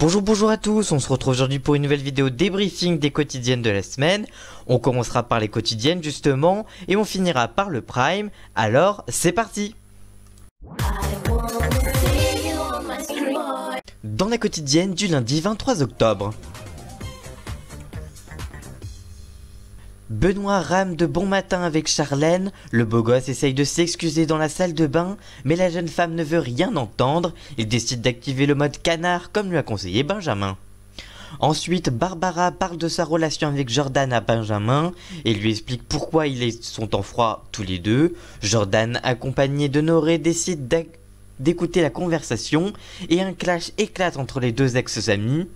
Bonjour bonjour à tous, on se retrouve aujourd'hui pour une nouvelle vidéo débriefing des quotidiennes de la semaine. On commencera par les quotidiennes justement et on finira par le prime. Alors c'est parti Dans la quotidienne du lundi 23 octobre. Benoît rame de bon matin avec Charlène, le beau gosse essaye de s'excuser dans la salle de bain, mais la jeune femme ne veut rien entendre, il décide d'activer le mode canard comme lui a conseillé Benjamin. Ensuite, Barbara parle de sa relation avec Jordan à Benjamin et lui explique pourquoi ils sont en froid tous les deux. Jordan, accompagné de Noré, décide d'écouter la conversation et un clash éclate entre les deux ex-amis.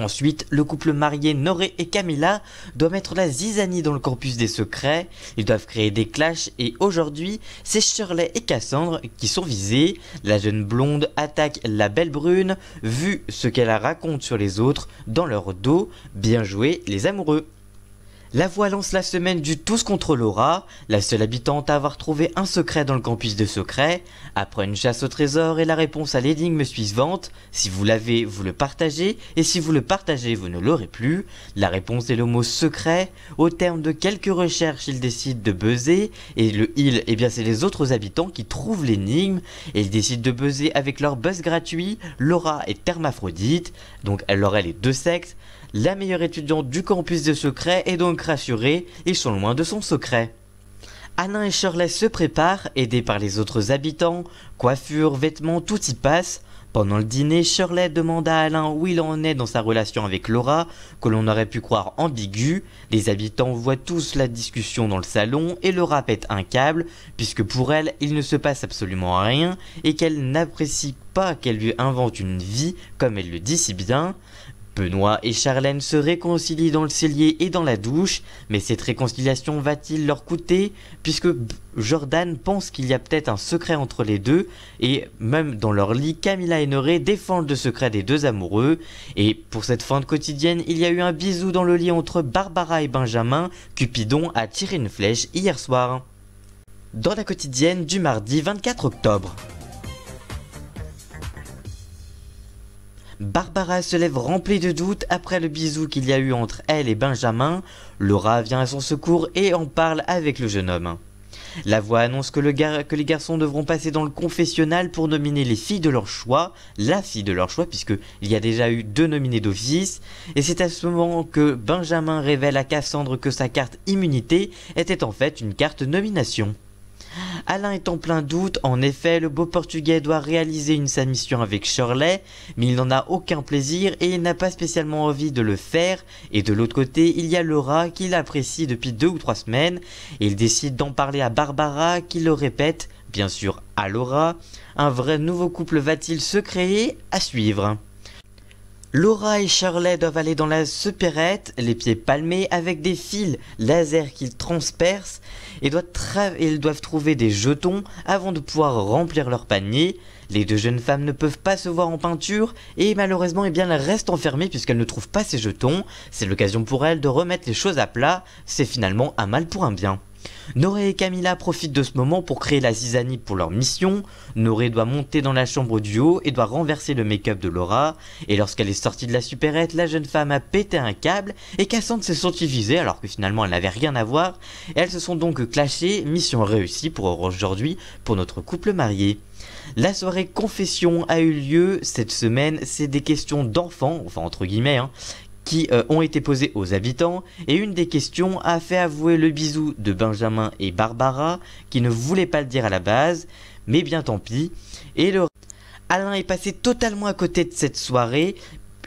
Ensuite, le couple marié Noré et Camilla doit mettre la zizanie dans le corpus des secrets, ils doivent créer des clashs et aujourd'hui, c'est Shirley et Cassandre qui sont visés. La jeune blonde attaque la belle brune, vu ce qu'elle raconte sur les autres dans leur dos. Bien joué les amoureux la voix lance la semaine du Tous contre Laura, la seule habitante à avoir trouvé un secret dans le campus de secrets. Après une chasse au trésor et la réponse à l'énigme suivante, si vous l'avez, vous le partagez, et si vous le partagez, vous ne l'aurez plus. La réponse est le mot secret. Au terme de quelques recherches, ils décident de buzzer, et le il, eh bien c'est les autres habitants qui trouvent l'énigme, et ils décident de buzzer avec leur buzz gratuit. Laura est hermaphrodite, donc elle aurait les deux sexes la meilleure étudiante du campus de secret est donc rassurée, ils sont loin de son secret. Alain et Shirley se préparent, aidés par les autres habitants, coiffure, vêtements, tout y passe. Pendant le dîner, Shirley demande à Alain où il en est dans sa relation avec Laura, que l'on aurait pu croire ambiguë. Les habitants voient tous la discussion dans le salon et Laura pète un câble, puisque pour elle, il ne se passe absolument rien et qu'elle n'apprécie pas qu'elle lui invente une vie, comme elle le dit si bien. Benoît et Charlène se réconcilient dans le cellier et dans la douche, mais cette réconciliation va-t-il leur coûter Puisque Jordan pense qu'il y a peut-être un secret entre les deux, et même dans leur lit, Camilla et Noré défendent le secret des deux amoureux. Et pour cette fin de quotidienne, il y a eu un bisou dans le lit entre Barbara et Benjamin, Cupidon a tiré une flèche hier soir. Dans la quotidienne du mardi 24 octobre. Barbara se lève remplie de doutes après le bisou qu'il y a eu entre elle et Benjamin. Laura vient à son secours et en parle avec le jeune homme. La voix annonce que, que, les garçons devront passer dans le confessionnal pour nominer les filles de leur choix, la fille de leur choix, puisqu'il y a déjà eu deux nominés d'office. Et c'est à ce moment que Benjamin révèle à Cassandre que sa carte immunité était en fait une carte nomination. Alain est en plein doute, en effet, le beau portugais doit réaliser une sa mission avec Shirley, mais il n'en a aucun plaisir et il n'a pas spécialement envie de le faire, et de l'autre côté, il y a Laura qui l'apprécie depuis deux ou trois semaines, et il décide d'en parler à Barbara qui le répète, bien sûr à Laura, un vrai nouveau couple va-t-il se créer à suivre. Laura et Shirley doivent aller dans la supérette, les pieds palmés, avec des fils laser qu'ils transpercent et doivent, doivent trouver des jetons avant de pouvoir remplir leur panier. Les deux jeunes femmes ne peuvent pas se voir en peinture et malheureusement eh bien, elles restent enfermées puisqu'elles ne trouvent pas ces jetons. C'est l'occasion pour elles de remettre les choses à plat, c'est finalement un mal pour un bien. Noré et Camilla profitent de ce moment pour créer la zizanie pour leur mission. Noré doit monter dans la chambre du haut et doit renverser le make-up de Laura. Et lorsqu'elle est sortie de la supérette, la jeune femme a pété un câble et Cassandre s'est sentie visée alors que finalement elle n'avait rien à voir. elles se sont donc clashées, mission réussie pour aujourd'hui pour notre couple marié. La soirée confession a eu lieu cette semaine, c'est des questions d'enfants, enfin entre guillemets, hein, qui euh, ont été posées aux habitants, et une des questions a fait avouer le bisou de Benjamin et Barbara, qui ne voulaient pas le dire à la base, mais bien tant pis, et le... Alain est passé totalement à côté de cette soirée,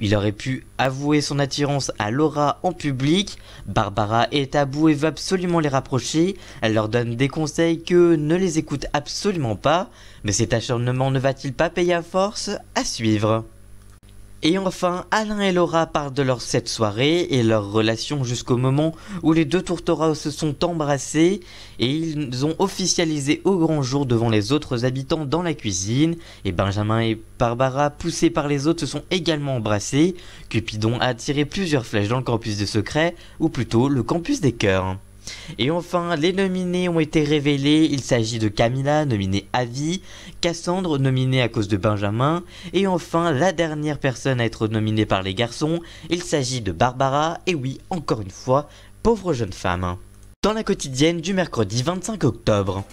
il aurait pu avouer son attirance à Laura en public. Barbara est à bout et veut absolument les rapprocher. Elle leur donne des conseils que ne les écoute absolument pas. Mais cet acharnement ne va-t-il pas payer à force À suivre. Et enfin, Alain et Laura parlent de leur cette soirée et leur relation jusqu'au moment où les deux tourtereaux se sont embrassés et ils ont officialisé au grand jour devant les autres habitants dans la cuisine. Et Benjamin et Barbara, poussés par les autres, se sont également embrassés. Cupidon a tiré plusieurs flèches dans le campus de secrets, ou plutôt le campus des cœurs. Et enfin, les nominés ont été révélés. Il s'agit de Camilla, nominée à vie, Cassandre, nominée à cause de Benjamin, et enfin, la dernière personne à être nominée par les garçons, il s'agit de Barbara, et oui, encore une fois, pauvre jeune femme. Dans la quotidienne du mercredi 25 octobre.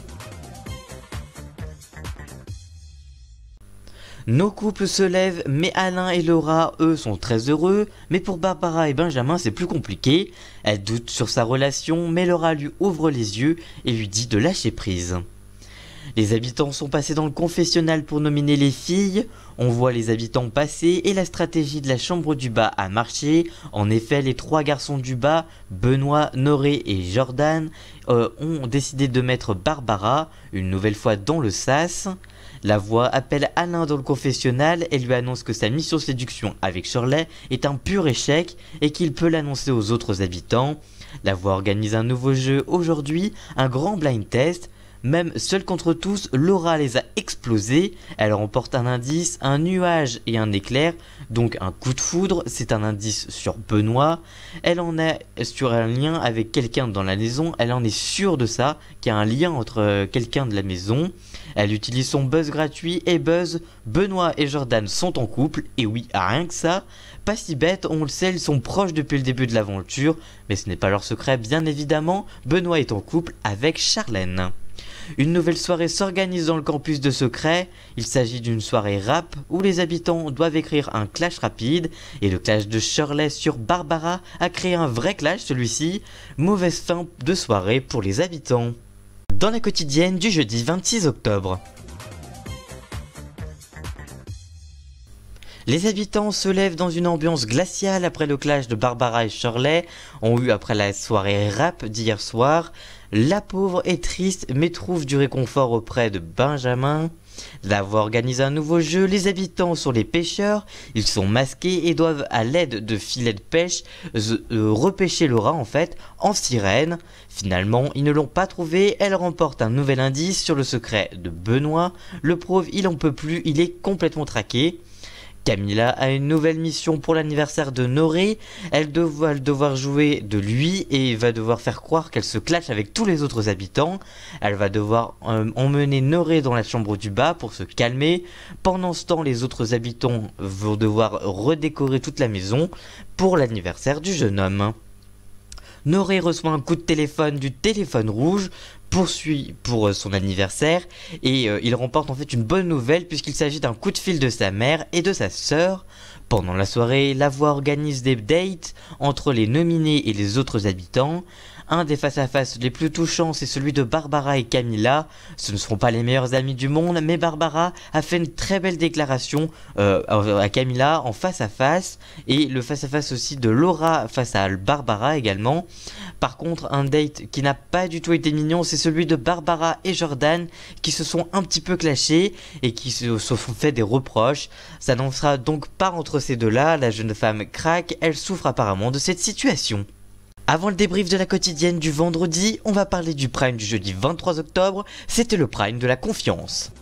Nos couples se lèvent, mais Alain et Laura, eux, sont très heureux, mais pour Barbara et Benjamin, c'est plus compliqué. Elle doute sur sa relation, mais Laura lui ouvre les yeux et lui dit de lâcher prise. Les habitants sont passés dans le confessionnal pour nominer les filles, on voit les habitants passer et la stratégie de la chambre du bas a marché. En effet, les trois garçons du bas, Benoît, Noré et Jordan, euh, ont décidé de mettre Barbara, une nouvelle fois dans le sas. La voix appelle Alain dans le confessionnal et lui annonce que sa mission séduction avec Shirley est un pur échec et qu'il peut l'annoncer aux autres habitants. La voix organise un nouveau jeu aujourd'hui, un grand blind test, même seule contre tous, Laura les a explosés. Elle remporte un indice, un nuage et un éclair, donc un coup de foudre, c'est un indice sur Benoît. Elle en est sur un lien avec quelqu'un dans la maison, elle en est sûre de ça, qu'il y a un lien entre euh, quelqu'un de la maison. Elle utilise son buzz gratuit et buzz, Benoît et Jordan sont en couple, et oui, rien que ça. Pas si bête, on le sait, ils sont proches depuis le début de l'aventure, mais ce n'est pas leur secret bien évidemment, Benoît est en couple avec Charlène. Une nouvelle soirée s'organise dans le campus de Secret. Il s'agit d'une soirée rap où les habitants doivent écrire un clash rapide et le clash de Shirley sur Barbara a créé un vrai clash celui-ci. Mauvaise fin de soirée pour les habitants. Dans la quotidienne du jeudi 26 octobre. Les habitants se lèvent dans une ambiance glaciale après le clash de Barbara et Shirley, ont eu après la soirée rap d'hier soir. La pauvre est triste mais trouve du réconfort auprès de Benjamin. D'avoir organisé un nouveau jeu, les habitants sont les pêcheurs, ils sont masqués et doivent à l'aide de filets de pêche euh, euh, repêcher le rat en fait en sirène. Finalement, ils ne l'ont pas trouvé, elle remporte un nouvel indice sur le secret de Benoît. Le prouve, il en peut plus, il est complètement traqué. Camilla a une nouvelle mission pour l'anniversaire de Noré. Elle va devoir jouer de lui et va devoir faire croire qu'elle se clash avec tous les autres habitants. Elle va devoir euh, emmener Noré dans la chambre du bas pour se calmer. Pendant ce temps, les autres habitants vont devoir redécorer toute la maison pour l'anniversaire du jeune homme. Noré reçoit un coup de téléphone du téléphone rouge poursuit pour euh, son anniversaire et euh, il remporte en fait une bonne nouvelle puisqu'il s'agit d'un coup de fil de sa mère et de sa sœur. Pendant la soirée, la voix organise des dates entre les nominés et les autres habitants. Un des face-à-face les plus touchants, c'est celui de Barbara et Camilla. Ce ne seront pas les meilleurs amis du monde, mais Barbara a fait une très belle déclaration euh, à Camilla en face-à-face, et le face-à-face aussi de Laura face à Barbara également. Par contre, un date qui n'a pas du tout été mignon, c'est celui de Barbara et Jordan, qui se sont un petit peu clashés et qui se, se sont fait des reproches. Ça n'en sera donc pas entre ces deux-là, la jeune femme craque, elle souffre apparemment de cette situation. Avant le débrief de la quotidienne du vendredi, on va parler du prime du jeudi 23 octobre, c'était le prime de la confiance.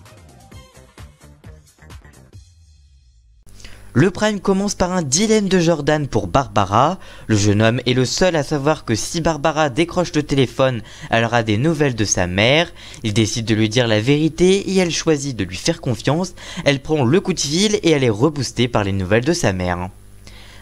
Le prime commence par un dilemme de Jordan pour Barbara. Le jeune homme est le seul à savoir que si Barbara décroche le téléphone, elle aura des nouvelles de sa mère. Il décide de lui dire la vérité et elle choisit de lui faire confiance. Elle prend le coup de fil et elle est reboostée par les nouvelles de sa mère.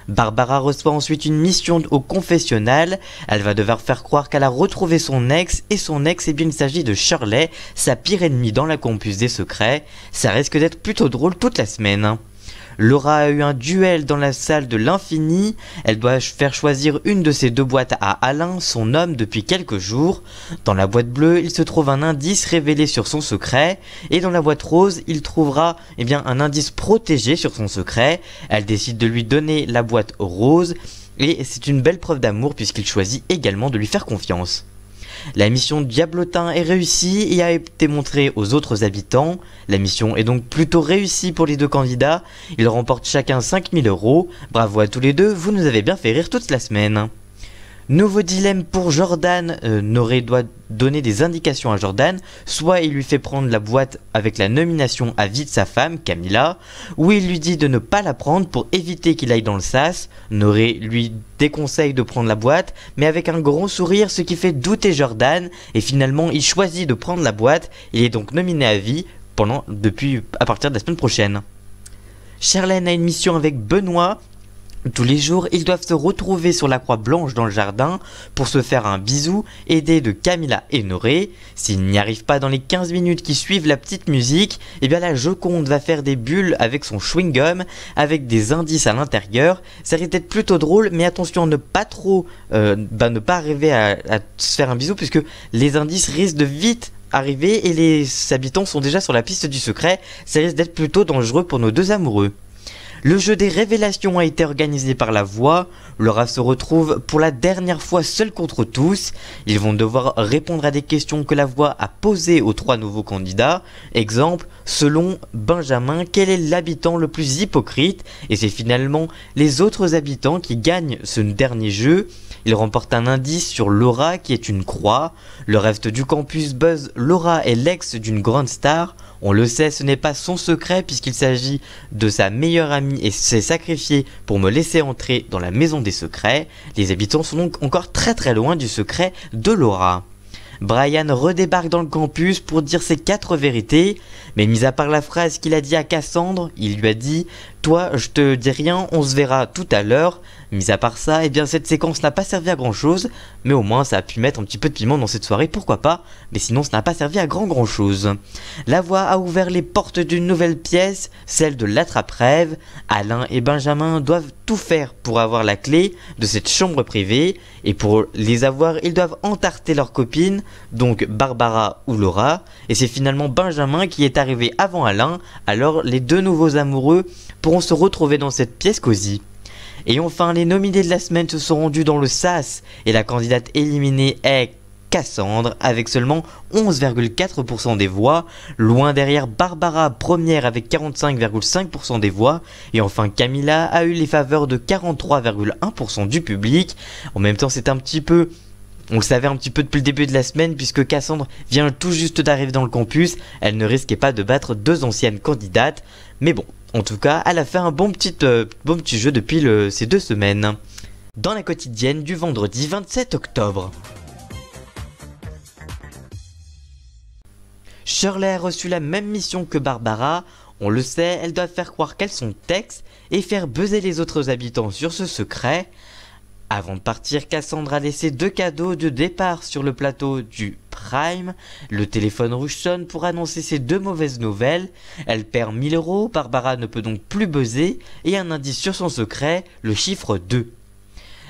Barbara reçoit ensuite une mission au confessionnal. Elle va devoir faire croire qu'elle a retrouvé son ex et son ex, eh bien, il s'agit de Shirley, sa pire ennemie dans la compuse des secrets. Ça risque d'être plutôt drôle toute la semaine. Laura a eu un duel dans la salle de l'infini. Elle doit faire choisir une de ces deux boîtes à Alain, son homme, depuis quelques jours. Dans la boîte bleue, il se trouve un indice révélé sur son secret. Et dans la boîte rose, il trouvera eh bien, un indice protégé sur son secret. Elle décide de lui donner la boîte rose. Et c'est une belle preuve d'amour puisqu'il choisit également de lui faire confiance. La mission Diablotin est réussie et a été montrée aux autres habitants. La mission est donc plutôt réussie pour les deux candidats. Ils remportent chacun 5000 euros. Bravo à tous les deux, vous nous avez bien fait rire toute la semaine. Nouveau dilemme pour Jordan. Euh, Noré doit donner des indications à Jordan. Soit il lui fait prendre la boîte avec la nomination à vie de sa femme, Camilla, ou il lui dit de ne pas la prendre pour éviter qu'il aille dans le sas. Noré lui déconseille de prendre la boîte, mais avec un grand sourire, ce qui fait douter Jordan. Et finalement, il choisit de prendre la boîte. Il est donc nominé à vie pendant, depuis, à partir de la semaine prochaine. Charlène a une mission avec Benoît tous les jours, ils doivent se retrouver sur la croix blanche dans le jardin pour se faire un bisou, aidés de Camilla et Noré. S'ils n'y arrivent pas dans les 15 minutes qui suivent la petite musique, eh bien la Joconde va faire des bulles avec son chewing-gum, avec des indices à l'intérieur. Ça risque d'être plutôt drôle, mais attention ne pas trop, euh, bah, ne pas arriver à se faire un bisou, puisque les indices risquent de vite arriver et les habitants sont déjà sur la piste du secret. Ça risque d'être plutôt dangereux pour nos deux amoureux. Le jeu des révélations a été organisé par la voix. Laura se retrouve pour la dernière fois seul contre tous. Ils vont devoir répondre à des questions que la voix a posées aux trois nouveaux candidats. Exemple, selon Benjamin, quel est l'habitant le plus hypocrite Et c'est finalement les autres habitants qui gagnent ce dernier jeu. Ils remportent un indice sur Laura qui est une croix. Le reste du campus buzz Laura est l'ex d'une grande star. On le sait, ce n'est pas son secret puisqu'il s'agit de sa meilleure amie et s'est sacrifié pour me laisser entrer dans la maison des secrets. Les habitants sont donc encore très très loin du secret de Laura. Brian redébarque dans le campus pour dire ses quatre vérités, mais mis à part la phrase qu'il a dit à Cassandre, il lui a dit toi, je te dis rien, on se verra tout à l'heure. Mis à part ça, eh bien cette séquence n'a pas servi à grand chose, mais au moins ça a pu mettre un petit peu de piment dans cette soirée, pourquoi pas, mais sinon ça n'a pas servi à grand grand chose. La voix a ouvert les portes d'une nouvelle pièce, celle de l'attrape-rêve. Alain et Benjamin doivent tout faire pour avoir la clé de cette chambre privée, et pour les avoir, ils doivent entarter leurs copines, donc Barbara ou Laura, et c'est finalement Benjamin qui est arrivé avant Alain, alors les deux nouveaux amoureux pourront on se retrouvait dans cette pièce cosy. Et enfin, les nominés de la semaine se sont rendus dans le SAS et la candidate éliminée est Cassandre avec seulement 11,4% des voix, loin derrière Barbara première avec 45,5% des voix, et enfin Camilla a eu les faveurs de 43,1% du public. En même temps, c'est un petit peu... On le savait un petit peu depuis le début de la semaine puisque Cassandre vient tout juste d'arriver dans le campus, elle ne risquait pas de battre deux anciennes candidates, mais bon, en tout cas, elle a fait un bon petit, euh, bon jeu depuis ces deux semaines. Dans la quotidienne du vendredi 27 octobre. Shirley a reçu la même mission que Barbara. On le sait, elle doit faire croire qu'elles son texte et faire buzzer les autres habitants sur ce secret. Avant de partir, Cassandra a laissé deux cadeaux de départ sur le plateau du le téléphone rouge sonne pour annoncer ses deux mauvaises nouvelles. Elle perd 1000 euros, Barbara ne peut donc plus buzzer, et un indice sur son secret, le chiffre 2.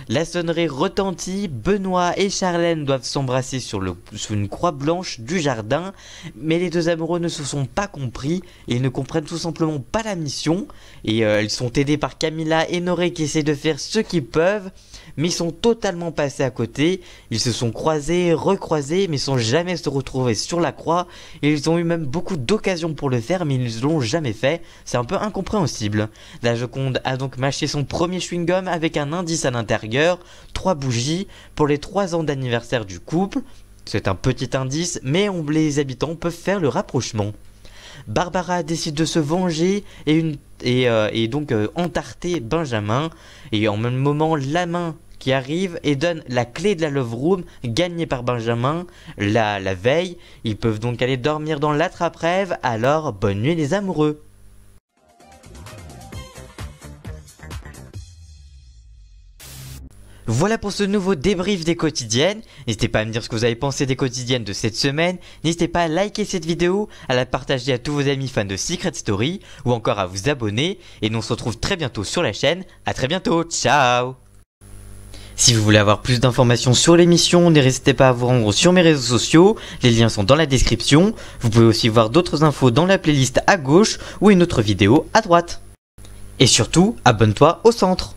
La sonnerie retentit, Benoît et Charlène doivent s'embrasser sur, le, une croix blanche du jardin, mais les deux amoureux ne se sont pas compris, et ils ne comprennent tout simplement pas la mission, et euh, ils sont aidés par Camilla et Noré qui essaient de faire ce qu'ils peuvent, mais ils sont totalement passés à côté, ils se sont croisés, recroisés, mais sans jamais se retrouver sur la croix, et ils ont eu même beaucoup d'occasions pour le faire, mais ils ne l'ont jamais fait, c'est un peu incompréhensible. La Joconde a donc mâché son premier chewing-gum avec un indice à l'intérieur, trois bougies pour les trois ans d'anniversaire du couple. C'est un petit indice, mais on, les habitants peuvent faire le rapprochement. Barbara décide de se venger et, euh, donc euh, entarter Benjamin. Et en même moment, la main qui arrive et donne la clé de la Love Room gagnée par Benjamin la, la veille. Ils peuvent donc aller dormir dans l'attrape-rêve. Alors, bonne nuit les amoureux Voilà pour ce nouveau débrief des quotidiennes. N'hésitez pas à me dire ce que vous avez pensé des quotidiennes de cette semaine. N'hésitez pas à liker cette vidéo, à la partager à tous vos amis fans de Secret Story ou encore à vous abonner. Et nous on se retrouve très bientôt sur la chaîne. À très bientôt. Ciao si vous voulez avoir plus d'informations sur l'émission, n'hésitez pas à vous rendre sur mes réseaux sociaux, les liens sont dans la description. Vous pouvez aussi voir d'autres infos dans la playlist à gauche ou une autre vidéo à droite. Et surtout, abonne-toi au centre